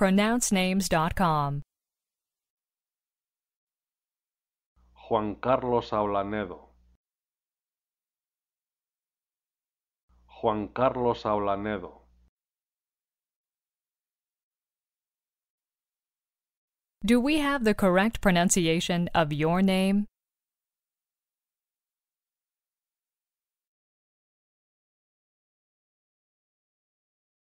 pronouncenames.com. Juan Carlos Ablanedo. Juan Carlos Ablanedo. Do we have the correct pronunciation of your name?